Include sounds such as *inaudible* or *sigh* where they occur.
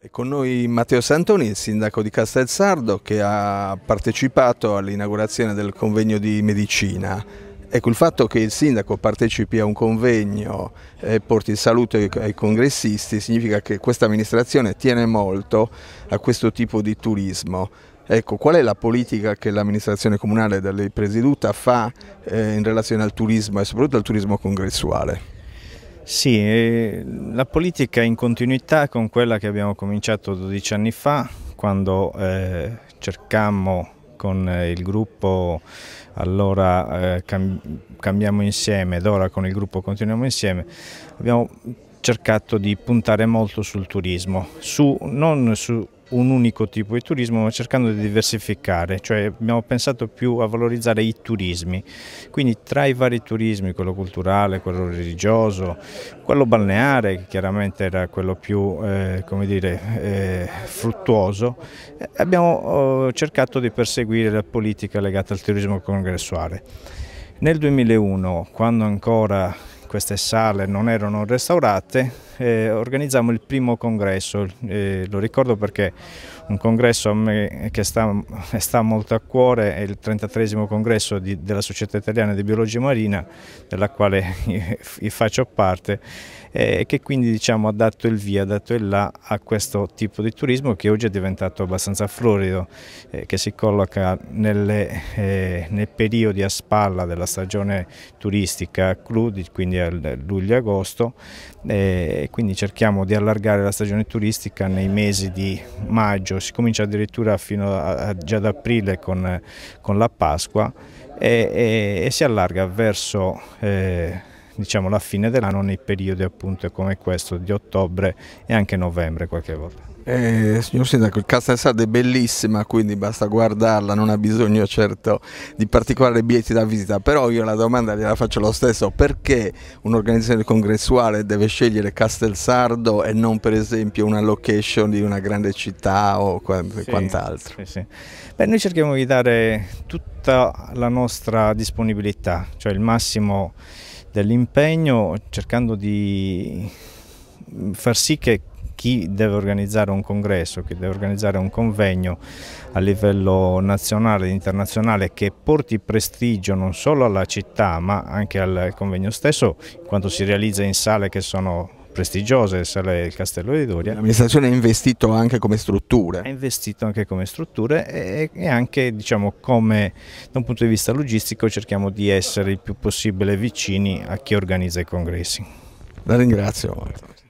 È con noi Matteo Santoni, il sindaco di Castelsardo, che ha partecipato all'inaugurazione del convegno di medicina. Ecco, il fatto che il sindaco partecipi a un convegno e eh, porti il saluto ai congressisti significa che questa amministrazione tiene molto a questo tipo di turismo. Ecco, qual è la politica che l'amministrazione comunale da lei presieduta fa eh, in relazione al turismo e soprattutto al turismo congressuale? Sì, eh, la politica è in continuità con quella che abbiamo cominciato 12 anni fa quando eh, cercammo con eh, il gruppo allora eh, cam cambiamo insieme ed ora con il gruppo continuiamo insieme abbiamo cercato di puntare molto sul turismo, su, non su un unico tipo di turismo ma cercando di diversificare, cioè abbiamo pensato più a valorizzare i turismi, quindi tra i vari turismi, quello culturale, quello religioso, quello balneare che chiaramente era quello più eh, dire, eh, fruttuoso, eh, abbiamo eh, cercato di perseguire la politica legata al turismo congressuale. Nel 2001, quando ancora queste sale non erano restaurate, eh, organizziamo il primo congresso, eh, lo ricordo perché un congresso a me che sta, eh, sta molto a cuore è il 33 congresso di, della Società Italiana di Biologia Marina, della quale *laughs* faccio parte, e eh, che quindi diciamo, ha dato il via, ha dato il là a questo tipo di turismo che oggi è diventato abbastanza florido, eh, che si colloca nelle, eh, nei periodi a spalla della stagione turistica, quindi a luglio-agosto, quindi cerchiamo di allargare la stagione turistica nei mesi di maggio, si comincia addirittura fino a, già ad aprile con, con la Pasqua e, e, e, si allarga verso eh, diciamo, la fine dell'anno nei periodi appunto come questo di ottobre e anche novembre qualche volta. Eh, signor Sindaco, Castel Sardo è bellissima, quindi basta guardarla, non ha bisogno certo di particolari biglietti da visita, però io la domanda gliela faccio lo stesso, perché un'organizzazione congressuale deve scegliere Castel Sardo e non per esempio una location di una grande città o quant sì, quant'altro? Sì, sì. Beh, noi cerchiamo di dare tutta la nostra disponibilità, cioè il massimo dell'impegno, cercando di far sì che chi deve organizzare un congresso, chi deve organizzare un convegno a livello nazionale e internazionale che porti prestigio non solo alla città ma anche al convegno stesso, quando si realizza in sale che sono prestigiose, sale il Castello di Doria. L'amministrazione ha investito anche come strutture. Ha investito anche come strutture e, e anche diciamo, come da un punto di vista logistico cerchiamo di essere il più possibile vicini a chi organizza i congressi. La ringrazio.